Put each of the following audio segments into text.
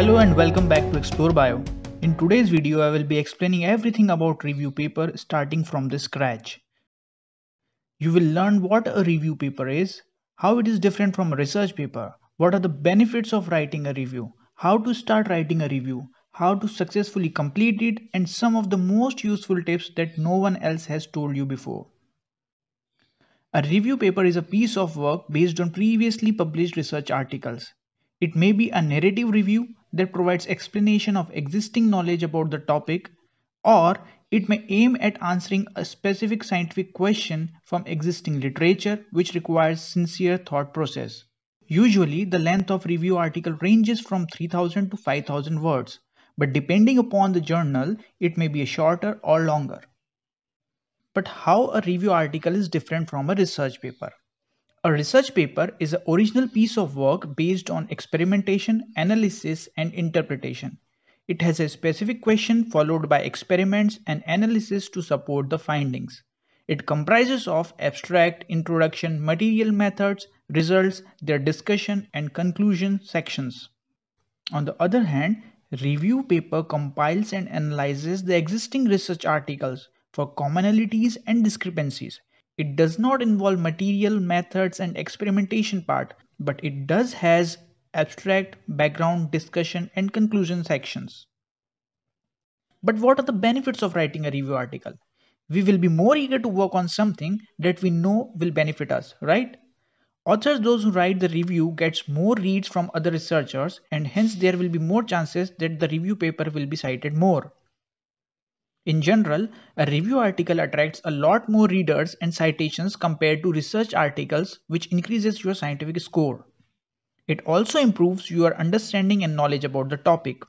Hello and welcome back to Explore Bio. In today's video I will be explaining everything about review paper starting from the scratch. You will learn what a review paper is, how it is different from a research paper, what are the benefits of writing a review, how to start writing a review, how to successfully complete it and some of the most useful tips that no one else has told you before. A review paper is a piece of work based on previously published research articles. It may be a narrative review, that provides explanation of existing knowledge about the topic or it may aim at answering a specific scientific question from existing literature which requires sincere thought process. Usually, the length of review article ranges from 3000 to 5000 words, but depending upon the journal, it may be shorter or longer. But how a review article is different from a research paper? A research paper is an original piece of work based on experimentation, analysis, and interpretation. It has a specific question followed by experiments and analysis to support the findings. It comprises of abstract, introduction, material methods, results, their discussion and conclusion sections. On the other hand, review paper compiles and analyzes the existing research articles for commonalities and discrepancies it does not involve material, methods and experimentation part, but it does has abstract, background, discussion and conclusion sections. But what are the benefits of writing a review article? We will be more eager to work on something that we know will benefit us, right? Authors those who write the review gets more reads from other researchers and hence there will be more chances that the review paper will be cited more. In general, a review article attracts a lot more readers and citations compared to research articles, which increases your scientific score. It also improves your understanding and knowledge about the topic.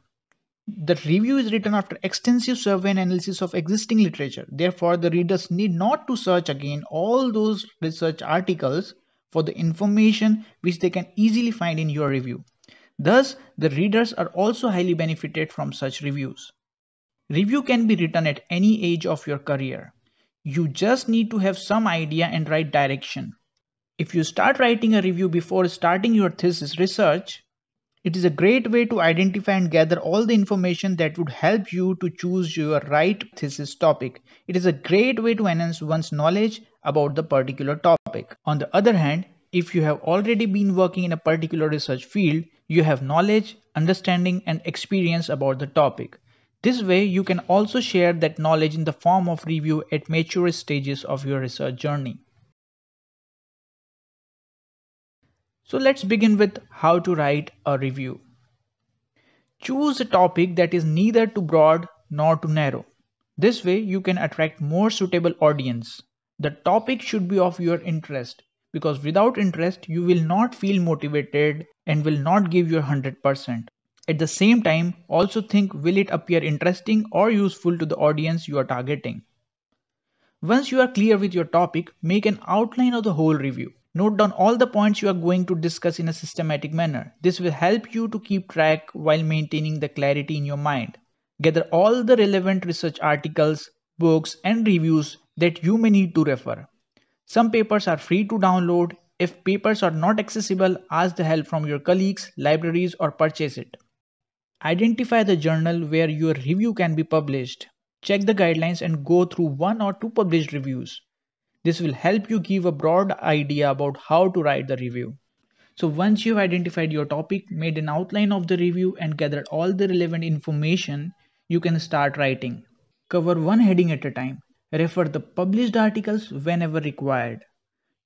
The review is written after extensive survey and analysis of existing literature. Therefore, the readers need not to search again all those research articles for the information which they can easily find in your review. Thus, the readers are also highly benefited from such reviews. Review can be written at any age of your career. You just need to have some idea and right direction. If you start writing a review before starting your thesis research, it is a great way to identify and gather all the information that would help you to choose your right thesis topic. It is a great way to enhance one's knowledge about the particular topic. On the other hand, if you have already been working in a particular research field, you have knowledge, understanding, and experience about the topic. This way, you can also share that knowledge in the form of review at mature stages of your research journey. So let's begin with how to write a review. Choose a topic that is neither too broad nor too narrow. This way you can attract more suitable audience. The topic should be of your interest because without interest you will not feel motivated and will not give your 100%. At the same time, also think will it appear interesting or useful to the audience you are targeting. Once you are clear with your topic, make an outline of the whole review. Note down all the points you are going to discuss in a systematic manner. This will help you to keep track while maintaining the clarity in your mind. Gather all the relevant research articles, books, and reviews that you may need to refer. Some papers are free to download. If papers are not accessible, ask the help from your colleagues, libraries, or purchase it. Identify the journal where your review can be published. Check the guidelines and go through one or two published reviews. This will help you give a broad idea about how to write the review. So once you've identified your topic, made an outline of the review and gathered all the relevant information, you can start writing. Cover one heading at a time. Refer the published articles whenever required.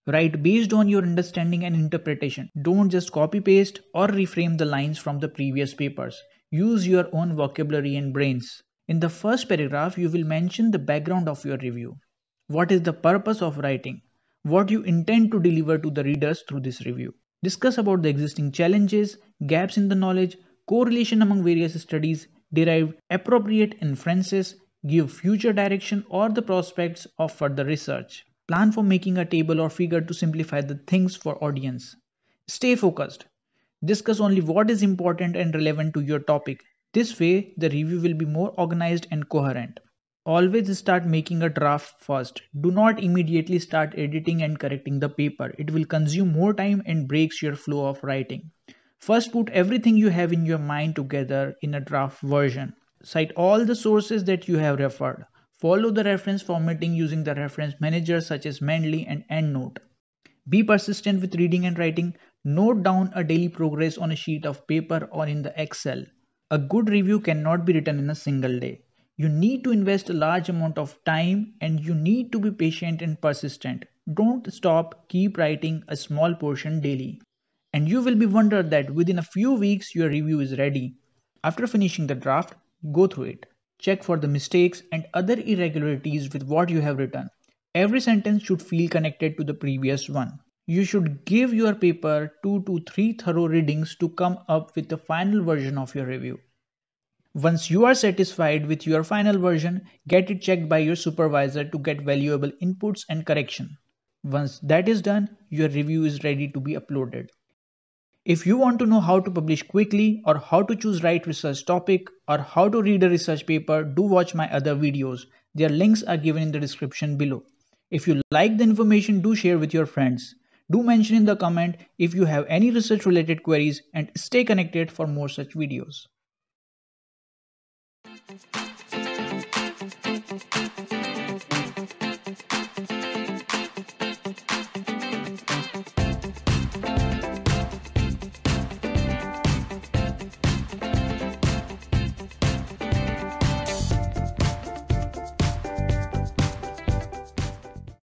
Write based on your understanding and interpretation. Don't just copy paste or reframe the lines from the previous papers. Use your own vocabulary and brains. In the first paragraph, you will mention the background of your review. What is the purpose of writing? What you intend to deliver to the readers through this review. Discuss about the existing challenges, gaps in the knowledge, correlation among various studies, derive appropriate inferences, give future direction or the prospects of further research. Plan for making a table or figure to simplify the things for audience. Stay focused. Discuss only what is important and relevant to your topic. This way, the review will be more organized and coherent. Always start making a draft first. Do not immediately start editing and correcting the paper. It will consume more time and breaks your flow of writing. First, put everything you have in your mind together in a draft version. Cite all the sources that you have referred. Follow the reference formatting using the reference manager such as Mendeley and EndNote. Be persistent with reading and writing. Note down a daily progress on a sheet of paper or in the Excel. A good review cannot be written in a single day. You need to invest a large amount of time and you need to be patient and persistent. Don't stop, keep writing a small portion daily. And you will be wondered that within a few weeks your review is ready. After finishing the draft, go through it. Check for the mistakes and other irregularities with what you have written. Every sentence should feel connected to the previous one. You should give your paper 2 to 3 thorough readings to come up with the final version of your review. Once you are satisfied with your final version, get it checked by your supervisor to get valuable inputs and correction. Once that is done, your review is ready to be uploaded. If you want to know how to publish quickly or how to choose right research topic or how to read a research paper, do watch my other videos. Their links are given in the description below. If you like the information, do share with your friends. Do mention in the comment if you have any research related queries and stay connected for more such videos.